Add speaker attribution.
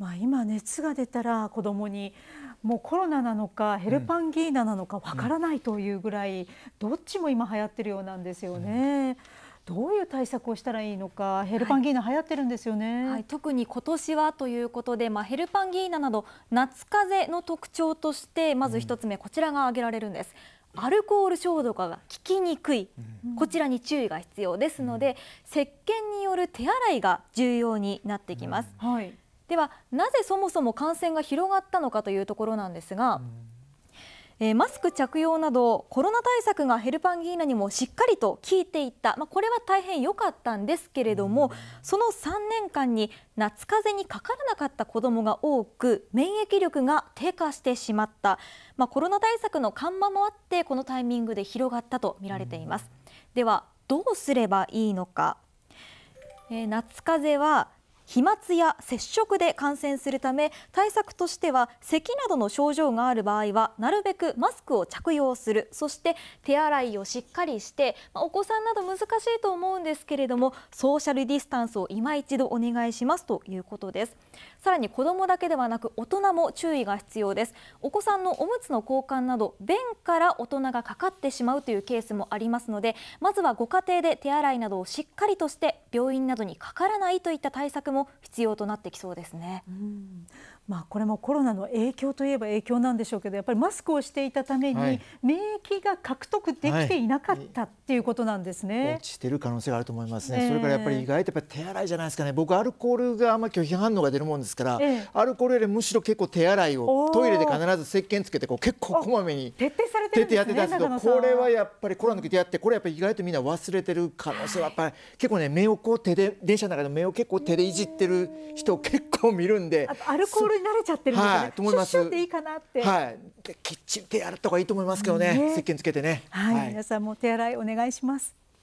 Speaker 1: まあ、今熱が出たら子どもにもうコロナなのかヘルパンギーナなのかわからないというぐらい、どっちも今流行ってるようなんですよね。
Speaker 2: どういう対策をしたらいいのか、ヘルパンギーナ流行ってるんですよね。はいはい、特に今年はということで、まあ、ヘルパンギーナなど夏風邪の特徴としてまず一つ目、こちらが挙げられるんです。アルコール消毒が効きにくい、こちらに注意が必要ですので、石鹸による手洗いが重要になってきます。はいではなぜそもそも感染が広がったのかというところなんですが、えー、マスク着用などコロナ対策がヘルパンギーナにもしっかりと効いていった、まあ、これは大変良かったんですけれども、その3年間に夏風邪にかからなかった子どもが多く免疫力が低下してしまった、まあ、コロナ対策の緩和もあってこのタイミングで広がったと見られています。ではどうすればいいのか、えー、夏風邪は飛沫や接触で感染するため対策としては咳などの症状がある場合はなるべくマスクを着用するそして手洗いをしっかりして、まお子さんなど難しいと思うんですけれどもソーシャルディスタンスを今一度お願いしますということですさらに子どもだけではなく大人も注意が必要ですお子さんのおむつの交換など便から大人がかかってしまうというケースもありますのでまずはご家庭で手洗いなどをしっかりとして病院などにかからないといった対策もも必要となってきそうですね。
Speaker 1: まあ、これもコロナの影響といえば影響なんでしょうけどやっぱりマスクをしていたために、免疫が獲得できていなかったっていうことなんですね。は
Speaker 3: 落ちてる可能性があると思いますね。えー、それからやっぱり意外とやっぱり手洗いじゃないですかね。僕アルコールがあんま拒否反応が出るもんですから、えー、アルコールよりむしろ結構手洗いをトイレで必ず石鹸つけてこう結構こまめに徹底されてるんですね。やってたんですけどこれはやっぱりコロナの時やってこれやっぱり意外とみんな忘れてる可能性はやっぱり結構ね目をこう手で電車の中で目を結構手でいじってる人結構見るんでアルコール
Speaker 1: に慣れちゃってるんですはい、と思いますシュッでいいかなってはい
Speaker 3: できっちり手洗った方がいいと思いますけどね、ね、石鹸つけてね、
Speaker 1: はい、はい、皆さんも手洗いお願いします